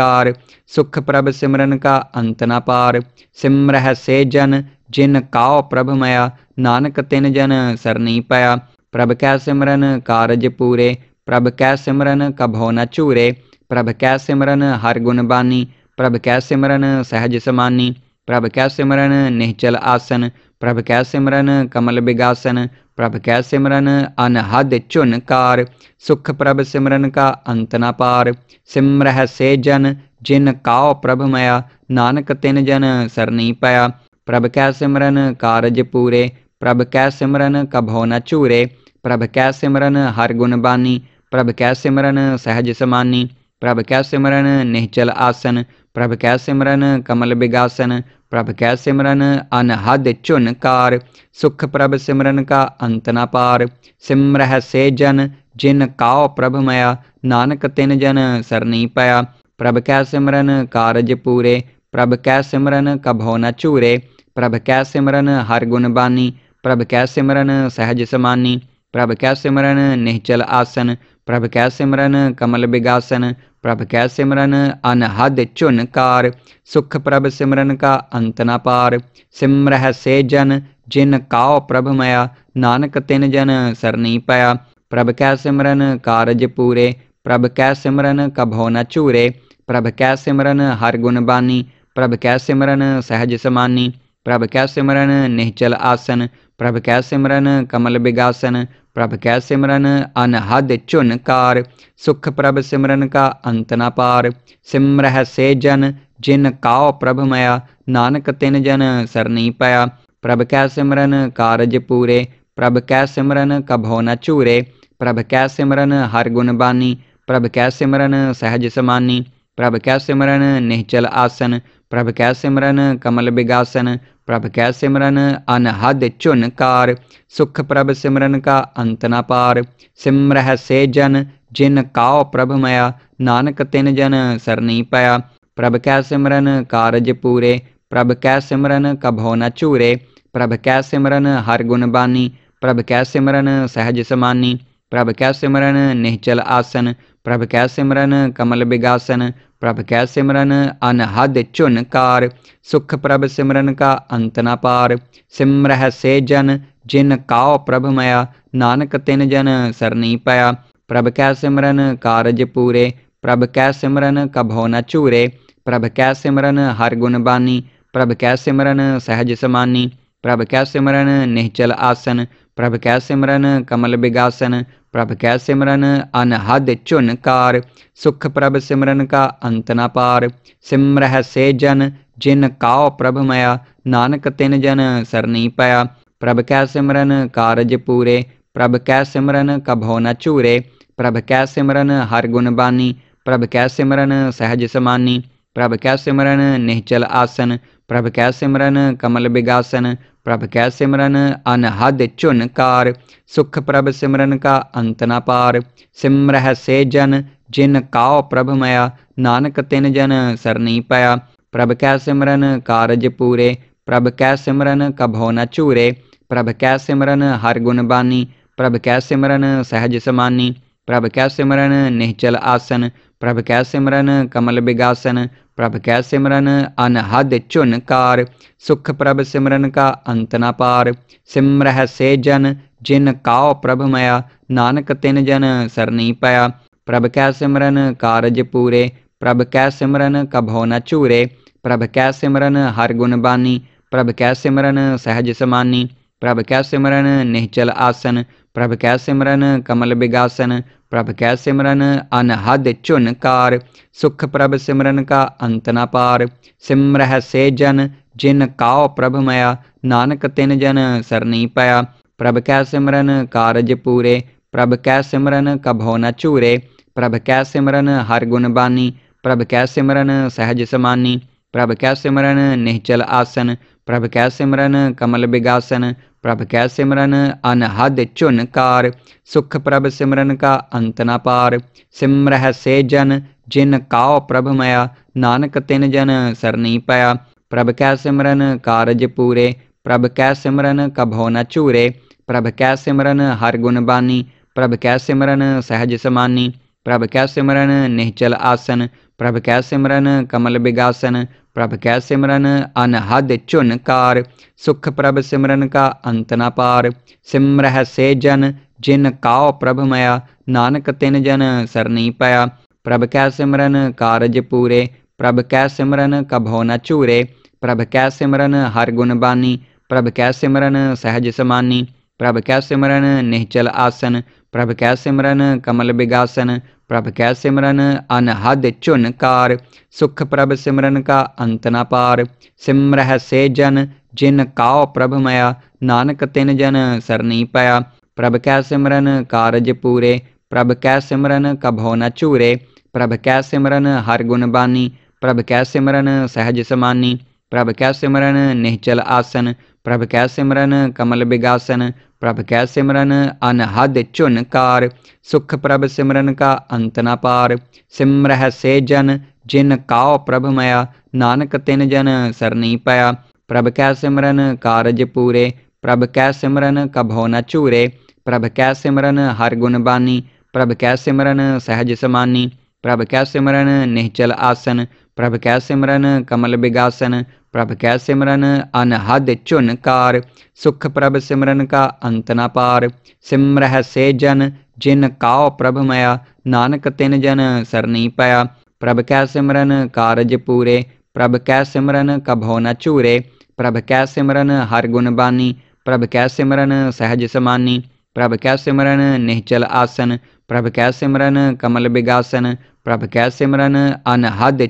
कार सुख प्रभ सिमरन का अंत न पार सिमरह से जन जिन काओ प्रभ मया नानक तिन जन सरनी पया प्रभ कै सिमरन कारज पूरे प्रभ कै सिमरन कभो न चूरे प्रभ कै सिमरन हर गुण बानी प्रभ कै सिमरन सहज समानी प्रभ कै सिमरन निहचल आसन प्रभ कै सिमरन कमल बिगासन प्रभ कै सिमरन अनहद चुनकार सुख प्रभ सिमरन का अंत न पार सिमरह से जन जिन काओ प्रभ मया नानक तिन जन सरनी पया प्रभ कै सिमरन कारज पूरे प्रभ कै सिमरन कभो न चूरे प्रभ कै सिमरन हर गुण बानी प्रभ कै सिमरन सहज समानी प्रभ कै सिमरन निहचल आसन प्रभ कै सिमरन कमल बिगासन प्रभ कै सिमरन अनहद चुन कार सुख प्रभ सिमरन का अंत न पार सिमरह से जन जिन काओ प्रभ मया नानक तिन जन सरनी पया प्रभ कै सिमरन कारज पूरे प्रभ कै सिमरन कभो न चूरे प्रभ कै सिमरन हर गुण बानी प्रभ कै सिमरन सहज समानी प्रभ कै सिमरन निहचल आसन प्रभ कै सिमरन कमल बिगासन प्रभ कै सिमरन अनहद चुनकार सुख प्रभ सिमरन का अंत न पार सिमरह से जन जिन काओ प्रभ मया नानक तिन जन सरनी पया प्रभ कै सिमरन कारज पूरे प्रभ कै सिमरन कभो न चूरे प्रभ कै सिमरन हर गुण बानी प्रभ कै सिमरन सहज समानी प्रभ कै सिमरन निहचल आसन प्रभ कै सिमरन कमल बिगासन प्रभ कै सिमरन अनहद चुनकार सुख प्रभ सिमरन का अंत न पार सिमरह से जन जिन काओ प्रभ मया नानक तिन जन सरनी पया प्रभ कै सिमरन कारज पूरे प्रभ कै सिमरन कभो न चूरे प्रभ कै सिमरन हर गुण बानी प्रभ कै सिमरन सहज समानी प्रभ कै सिमरन निहचल आसन प्रभ कै सिमरन कमल बिगासन प्रभ कै सिमरन अनहद चुनकार सुख प्रभ सिमरन का अंत न पार सिमरह से जन जिन काओ प्रभ मया नानक तिन जन सरनी पया प्रभ कै सिमरन कारज पूरे प्रभ कै सिमरन कभो न चूरे प्रभ कै सिमरन हर गुण बानी प्रभ कै सिमरन सहज समानी प्रभ कै सिमरन निहचल आसन प्रभ कै सिमरन कमल बिगासन प्रभ कै सिमरन अनहद चुनकार सुख प्रभ सिमरन का अंत न पार सिमरह से जन जिन काओ प्रभ मया नानक तिन जन सरनी पया प्रभ कै सिमरन कारज पूरे प्रभ कै सिमरन कभो न चूरे प्रभ कै सिमरन हर गुण बानी प्रभ कै सिमरन सहज समानी प्रभ कै सिमरन निहचल आसन प्रभ कै सिमरन कमल बिगासन प्रभ कै सिमरन अनहद चुनकार सुख प्रभ सिमरन का अंत न पार सिमरह से जन जिन काओ प्रभ मया नानक तिन जन सरनी पया प्रभ कै सिमरन कारज पूरे प्रभ कै सिमरन कभो न चूरे प्रभ कै सिमरन हर गुण बानी प्रभ कै सिमरन सहज समानी प्रभ कै सिमरन निहचल आसन प्रभ कै सिमरन कमल बिगासन प्रभ कै सिमरन अनहद चुनकार सुख प्रभ सिमरन का अंत न पार सिमरह से जन जिन काओ प्रभ मया नानक तिन जन सरनी पया प्रभ कै सिमरन कारज पूरे प्रभ कै सिमरन कभो न चूरे प्रभ कै सिमरन हर गुण बानी प्रभ कै सिमरन सहज समानी प्रभ कै सिमरन निहचल आसन प्रभ कै सिमरन कमल बिगासन प्रभ कै सिमरन अनहद चुनकार सुख प्रभ सिमरन का अंत न पार सिमरह से जन जिन काओ प्रभ मया नानक तिन जन सरनी पया प्रभ कै सिमरन कारज पूरे प्रभ कै सिमरन कभो न चूरे प्रभ कै सिमरन हर गुण बानी प्रभ कै सिमरन सहज समानी प्रभ कै सिमरन निहचल आसन प्रभ कै सिमरन कमल बिगासन प्रभ कै सिमरन अनहद चुन कार सुख प्रभ सिमरन का अंत न पार सिमरह से जन जिन काओ प्रभ मया नानक तिन जन सरनी पया प्रभ कै सिमरन कारज पूरे प्रभ कै सिमरन कभो न चूरे प्रभ कै सिमरन हर गुण बानी प्रभ कै सिमरन सहज समानी प्रभ कै सिमरन निहचल आसन प्रभ कै सिमरन कमल बिगासन प्रभ कै सिमरन अनहद चुनकार सुख प्रभ सिमरन का अंत न पार सिमरह से जन जिन काओ प्रभ मया नानक तिन जन सरनी पया प्रभ कै सिमरन कारज पूरे प्रभ कै सिमरन कभो न चूरे प्रभ कै सिमरन हर गुण बानी प्रभ कै सिमरन सहज समानी प्रभ कै सिमरन निहचल आसन प्रभ कै सिमरन कमल बिगासन प्रभ कै सिमरन अनहद चुनकार सुख प्रभ सिमरन का अंत न पार सिमरह से जन जिन काओ प्रभ मया नानक तिन जन सरनी पया प्रभ कै सिमरन कारज पूरे प्रभ कै सिमरन कभो न चूरे प्रभ कै सिमरन हर गुण बानी प्रभ कै सिमरन सहज समानी प्रभ कै सिमरन निहचल आसन प्रभ कै सिमरन कमल बिगासन प्रभ कै सिमरन अनहद चुनकार सुख प्रभ सिमरन का अंत न पार सिमरह से जन जिन काओ प्रभ मया नानक तिन जन सरनी पया प्रभ कै सिमरन कारज पूरे प्रभ कै सिमरन कभो न चूरे प्रभ कै सिमरन हर गुण बानी प्रभ कै सिमरन सहज समानी प्रभ कै सिमरन निहचल आसन प्रभ कै सिमरन कमल बिगासन प्रभ कै सिमरन अनहद चुनकार सुख प्रभ सिमरन का अंत न पार सिमरह से जन जिन काओ प्रभ मया नानक तिन जन सरनी पया प्रभ कै सिमरन कारज पूरे प्रभ कै सिमरन कभो न चूरे प्रभ कै सिमरन हर गुण बानी प्रभ कै सिमरन सहज समानी प्रभ कै सिमरन निहचल आसन प्रभ कै सिमरन कमल बिगासन प्रभ कै सिमरन अनहद चुनकार सुख प्रभ सिमरन का अंत न पार सिमरह से जन जिन काओ प्रभ मया नानक तिन जन सरनी पया प्रभ कै सिमरन कारज पूरे प्रभ कै सिमरन कभो न चूरे प्रभ कै सिमरन हर गुण बानी प्रभ कै सिमरन सहज समानी प्रभ कै सिमरन निहचल आसन प्रभ कै सिमरन कमल बिगासन प्रभ कै सिमरन अनहद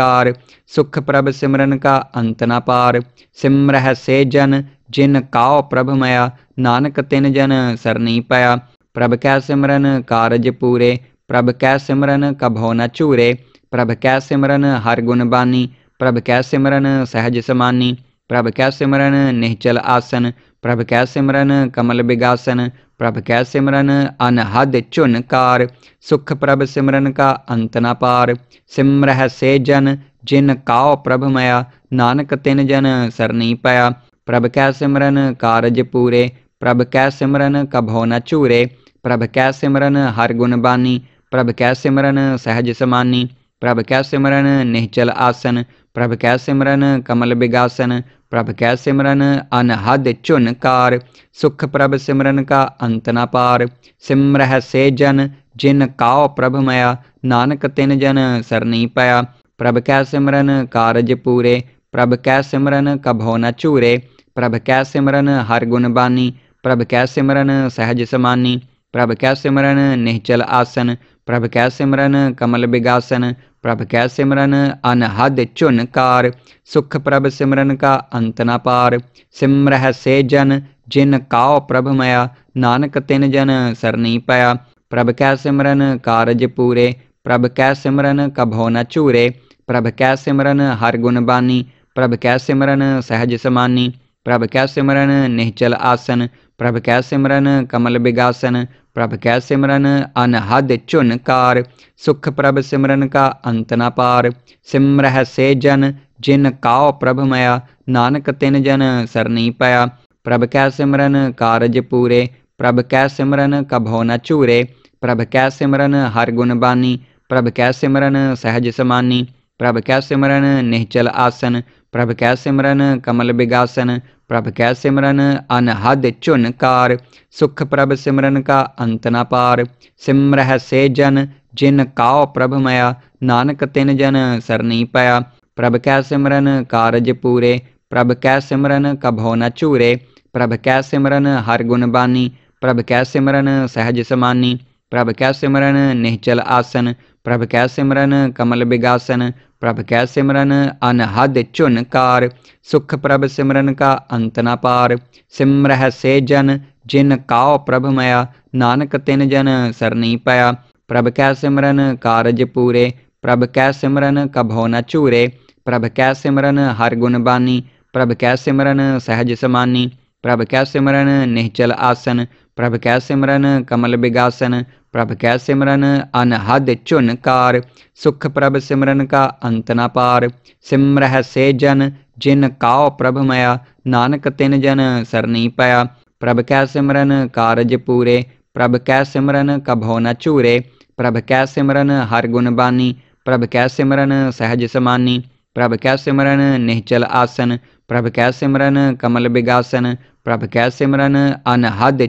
कार सुख प्रभ सिमरन का अंत न पार सिमरह से जन जिन काओ प्रभ मया नानक तिन जन सरनी पया प्रभ कै सिमरन कारज पूरे प्रभ कै सिमरन कभो न चूरे प्रभ कै सिमरन हर गुण बानी प्रभ कै सिमरन सहज समानी प्रभ कै सिमरन निहचल आसन प्रभ कै सिमरन कमल बिगासन प्रभ कै सिमरन अनहद चुन कार सुख प्रभ सिमरन का अंत न पार सिमरह से जन जिन काओ प्रभ मया नानक तिन जन सरनी पया प्रभ कै सिमरन कारज पूरे प्रभ कै सिमरन कभो न चूरे प्रभ कै सिमरन हर गुण बानी प्रभ कै सिमरन सहज समानी प्रभ कै सिमरन निहचल आसन प्रभ कै सिमरन कमल बिगासन प्रभ कै सिमरन अनहद चुनकार सुख प्रभ सिमरन का अंत न पार सिमरह से जन जिन काओ प्रभ मया नानक तिन जन सरनी पया प्रभ कै सिमरन कारज पूरे प्रभ कै सिमरन कभो न चूरे प्रभ कै सिमरन हर गुण बानी प्रभ कै सिमरन सहज समानी प्रभ कै सिमरन निहचल आसन प्रभ कै सिमरन कमल बिगासन प्रभ कै सिमरन अनहद चुनकार सुख प्रभ सिमरन का अंत न पार सिमरह से जन जिन काओ प्रभ मया नानक तिन जन सरनी पया प्रभ कै सिमरन कारज पूरे प्रभ कै सिमरन कभो न चूरे प्रभ कै सिमरन हर गुण बानी प्रभ कै सिमरन सहज समानी प्रभ कै सिमरन निहचल आसन प्रभ कै सिमरन कमल बिगासन प्रभ कै सिमरन अनहद चुनकार सुख प्रभ सिमरन का अंत न पार सिमरह से जन जिन काओ प्रभ मया नानक तिन जन सरनी पया प्रभ कै सिमरन कारज पूरे प्रभ कै सिमरन कभो न चूरे प्रभ कै सिमरन हर गुण बानी प्रभ कै सिमरन सहज समानी प्रभ कै सिमरन निहचल आसन प्रभ कै सिमरन कमल बिगासन प्रभ कै सिमरन अनहद चुनकार सुख प्रभ सिमरन का अंत न पार सिमरह से जन जिन काओ प्रभ मया नानक तिन जन सरनी पया प्रभ कै सिमरन कारज पूरे प्रभ कै सिमरन कभो न चूरे प्रभ कै सिमरन हर गुण बानी प्रभ कै सिमरन सहज समानी प्रभ कै सिमरन निहचल आसन प्रभ कै सिमरन कमल बिगासन प्रभ कै सिमरन अनहद चुनकार सुख प्रभ सिमरन का अंत न पार सिमरह से जन जिन काओ प्रभ मया नानक तिन जन सरनी पया प्रभ कै सिमरन कारज पूरे प्रभ कै सिमरन कभो न चूरे प्रभ कै सिमरन हर गुण बानी प्रभ कै सिमरन सहज समानी प्रभ कै सिमरन निहचल आसन प्रभ कै सिमरन कमल बिगासन प्रभ कै सिमरन अनहद चुनकार सुख प्रभ सिमरन का अंत न पार सिमरह से जन जिन काओ प्रभ मया नानक तिन जन सरनी पया प्रभ कै सिमरन कारज पूरे प्रभ कै सिमरन कभो न चूरे प्रभ कै सिमरन हर गुण बानी प्रभ कै सिमरन सहज समानी प्रभ कै सिमरन निहचल आसन प्रभ कै सिमरन कमल बिगासन प्रभ कै सिमरन अनहद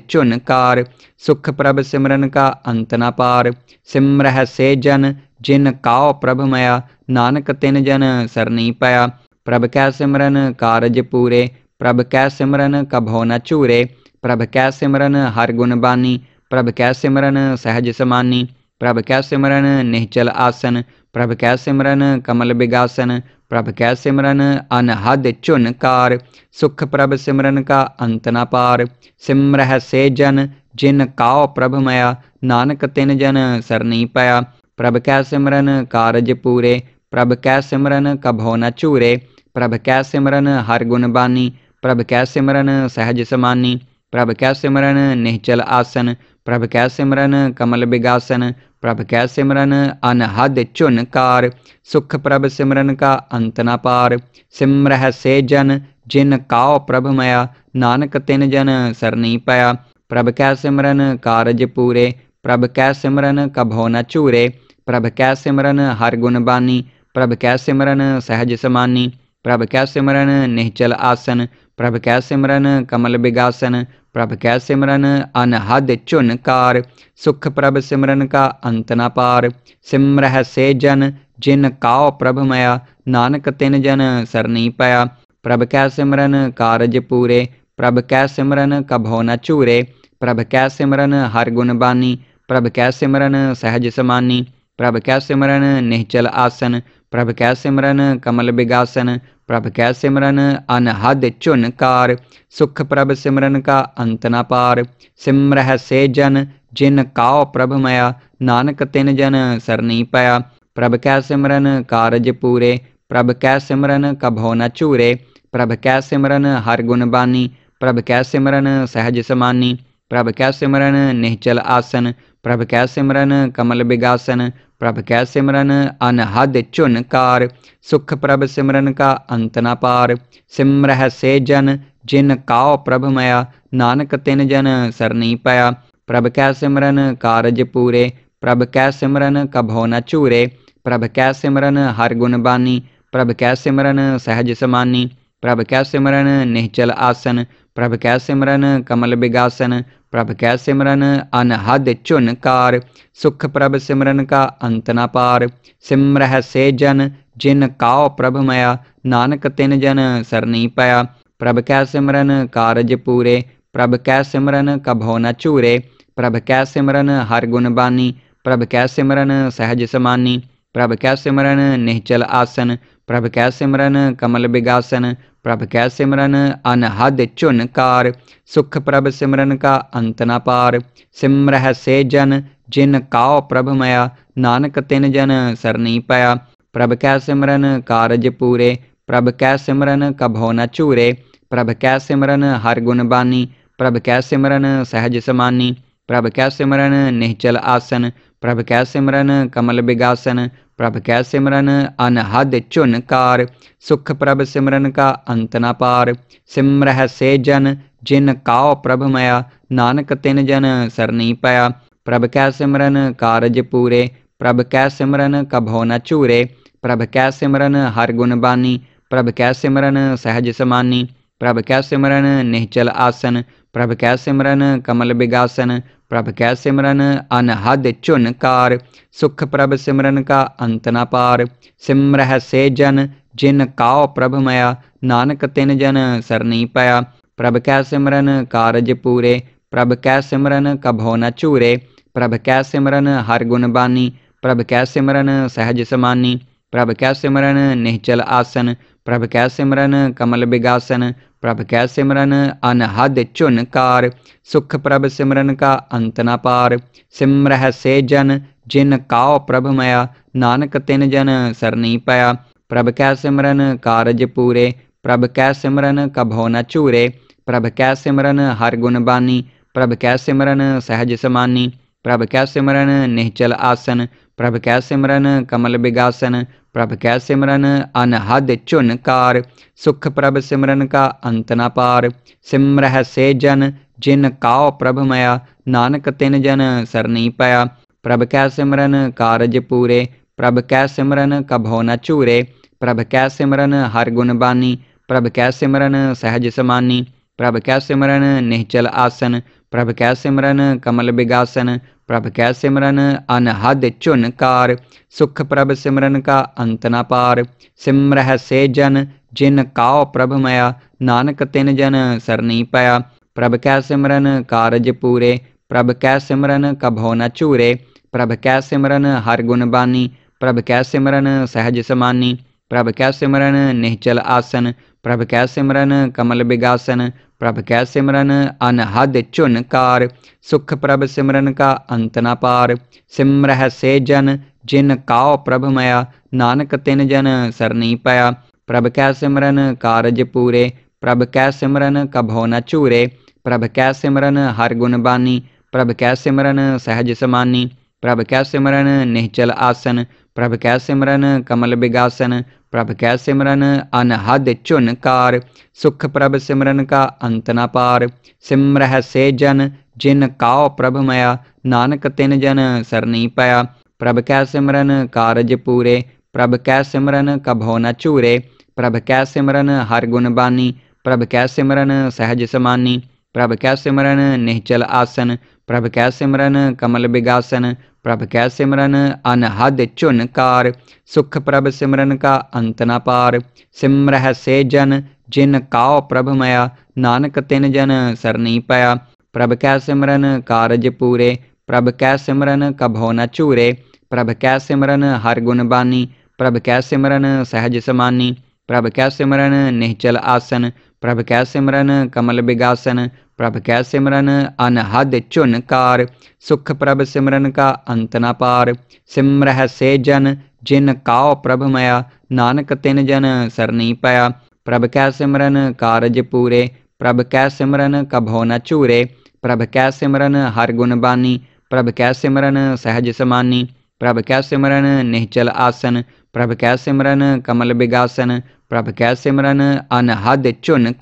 कार सुख प्रभ सिमरन का अंत न पार सिमरह से जन जिन काओ प्रभ मया नानक तिन जन सरनी पया प्रभ कै सिमरन कारज पूरे प्रभ कै सिमरन कभो न चूरे प्रभ कै सिमरन हर गुण बानी प्रभ कै सिमरन सहज समानी प्रभ कै सिमरन निहचल आसन प्रभ कै सिमरन कमल बिगासन प्रभ कै सिमरन अनहद चुनकार सुख प्रभ सिमरन का अंत न पार सिमरह से जन जिन काओ प्रभ मया नानक तिन जन सरनी पया प्रभ कै सिमरन कारज पूरे प्रभ कै सिमरन कभो न चूरे प्रभ कै सिमरन हर गुण बानी प्रभ कै सिमरन सहज समानी प्रभ कै सिमरन निहचल आसन प्रभ कै सिमरन कमल बिगासन प्रभ कै सिमरन अनहद चुनकार सुख प्रभ सिमरन का अंत न पार सिमरह से जन जिन काओ प्रभ मया नानक तिन जन सरनी पया प्रभ कै सिमरन कारज पूरे प्रभ कै सिमरन कभो न चूरे प्रभ कै सिमरन हर गुण बानी प्रभ कै सिमरन सहज समानी प्रभ कै सिमरन निहचल आसन प्रभ कै सिमरन कमल बिगासन प्रभ कै सिमरन अनहद चुनकार सुख प्रभ सिमरन का अंत न पार सिमरह से जन जिन काओ प्रभ मया नानक तिन जन सरनी पया प्रभ कै सिमरन कारज पूरे प्रभ कै सिमरन कभो न चूरे प्रभ कै सिमरन हर गुण बानी प्रभ कै सिमरन सहज समानी प्रभ कै सिमरन निहचल आसन प्रभ कै सिमरन कमल बिगासन प्रभ कै सिमरन अनहद चुनकार सुख प्रभ सिमरन का अंत न पार सिमरह से जन जिन काओ प्रभ मया नानक तिन जन सरनी पया प्रभ कै सिमरन कारज पूरे प्रभ कै सिमरन कभो न चूरे प्रभ कै सिमरन हर गुण बानी प्रभ कै सिमरन सहज समानी प्रभ कै सिमरन निहचल आसन प्रभ कै सिमरन कमल बिगासन प्रभ कै सिमरन अनहद चुन कार सुख प्रभ सिमरन का अंत न पार सिमरह से जन जिन काओ प्रभ मया नानक तिन जन सरनी पया प्रभ कै सिमरन कारज पूरे प्रभ कै सिमरन कभो न चूरे प्रभ कै सिमरन हर गुण बानी प्रभ कै सिमरन सहज समानी प्रभ कै सिमरन निहचल आसन प्रभ कै सिमरन कमल बिगासन प्रभ कै सिमरन अनहद चुन कार सुख प्रभ सिमरन का अंत न पार सिमरह से जन जिन काओ प्रभ मया नानक तिन जन सरनी पया प्रभ कै सिमरन कारज पूरे प्रभ कै सिमरन कभो न चूरे प्रभ कै सिमरन हर गुण बानी प्रभ कै सिमरन सहज समानी प्रभ कै सिमरन निहचल आसन प्रभ कै सिमरन कमल बिगासन प्रभ कै सिमरन अनहद चुनकार सुख प्रभ सिमरन का अंत न पार सिमरह से जन जिन काओ प्रभ मया नानक तिन जन सरनी पया प्रभ कै सिमरन कारज पूरे प्रभ कै सिमरन कभो न चूरे प्रभ कै सिमरन हर गुण बानी प्रभ कै सिमरन सहज समानी प्रभ कै सिमरन निहचल आसन प्रभ कै सिमरन कमल बिगासन प्रभ कै सिमरन अनहद चुनकार सुख प्रभ सिमरन का अंत न पार सिमरह से जन जिन काओ प्रभ मया नानक तिन जन सरनी पया प्रभ कै सिमरन कारज पूरे प्रभ कै सिमरन कभो न चूरे प्रभ कै सिमरन हर गुण बानी प्रभ कै सिमरन सहज समानी प्रभ कै सिमरन निहचल आसन प्रभ कै सिमरन कमल बिगासन प्रभ कै सिमरन अनहद चुनकार सुख प्रभ सिमरन का अंत न पार सिमरह से जन जिन काओ प्रभ मया नानक तिन जन सरनी पया प्रभ कै सिमरन कारज पूरे प्रभ कै सिमरन कभो न चूरे प्रभ कै सिमरन हर गुण बानी प्रभ कै सिमरन सहज समानी प्रभ कै सिमरन निहचल आसन प्रभ कै सिमरन कमल बिगासन प्रभ कै सिमरन अनहद चुन कार सुख प्रभ सिमरन का अंत न पार सिमरह से जन जिन काओ प्रभ मया नानक तिन जन सरनी पया प्रभ कै सिमरन कारज पूरे प्रभ कै सिमरन कभो न चूरे प्रभ कै सिमरन हर गुण बानी प्रभ कै सिमरन सहज समानी प्रभ कै सिमरन निहचल आसन प्रभ कै सिमरन कमल बिगासन प्रभ कै सिमरन अनहद चुनकार सुख प्रभ सिमरन का अंत न पार सिमरह से जन जिन काओ प्रभ मया नानक तिन जन सरनी पया प्रभ कै सिमरन कारज पूरे प्रभ कै सिमरन कभो न चूरे प्रभ कै सिमरन हर गुण बानी प्रभ कै सिमरन सहज समानी प्रभ कै सिमरन निहचल आसन प्रभ कै सिमरन कमल बिगासन प्रभ कै सिमरन अनहद चुनकार सुख प्रभ सिमरन का अंत न पार सिमरह से जन जिन काओ प्रभ मया नानक तिन जन सरनी पया प्रभ कै सिमरन कारज पूरे प्रभ कै सिमरन कभो न चूरे प्रभ कै सिमरन हर गुण बानी प्रभ कै सिमरन सहज समानी प्रभ कै सिमरन निहचल आसन प्रभ कै सिमरन कमल बिगासन प्रभ कै सिमरन अनहद चुन कार सुख प्रभ सिमरन का अंत न पार सिमरह से जन जिन काओ प्रभ मया नानक तिन जन सरनी पया प्रभ कै सिमरन कारज पूरे प्रभ कै सिमरन कभो न चूरे प्रभ कै सिमरन हर गुण बानी प्रभ कै सिमरन सहज समानी प्रभ कै सिमरन निहचल आसन प्रभ कै सिमरन कमल बिगासन प्रभ कै सिमरन अनहद चुनकार सुख प्रभ सिमरन का अंत न पार सिमरह से जन जिन काओ प्रभ मया नानक तिन जन सरनी पया प्रभ कै सिमरन कारज पूरे प्रभ कै सिमरन कभो न चूरे प्रभ कै सिमरन हर गुण बानी प्रभ कै सिमरन सहज समानी प्रभ कै सिमरन निहचल आसन प्रभ कै सिमरन कमल बिगासन प्रभ कै सिमरन अनहद चुनकार सुख प्रभ सिमरन का अंत न पार सिमरह से जन जिन काओ प्रभ मया नानक तिन जन सरनी पया प्रभ कै सिमरन कारज पूरे प्रभ कै सिमरन कभो न चूरे प्रभ कै सिमरन हर गुण बानी प्रभ कै सिमरन सहज समानी प्रभ कै सिमरन निहचल आसन प्रभ कै सिमरन कमल बिगासन प्रभ कै सिमरन अनहद चुनकार सुख प्रभ सिमरन का अंत न पार सिमरह से जन जिन काओ प्रभ मया नानक तिन जन सरनी पया प्रभ कै सिमरन कारज पूरे प्रभ कै सिमरन कभो न चूरे प्रभ कै सिमरन हर गुण बानी प्रभ कै सिमरन सहज समानी प्रभ कै सिमरन निहचल आसन प्रभ कै सिमरन कमल बिगासन प्रभ कै सिमरन अनहद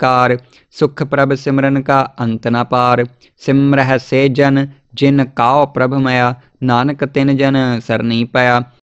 कार सुख प्रभ सिमरन का अंत न पार सिमरह से जन जिन काओ प्रभ मया नानक तिन जन सरनी पया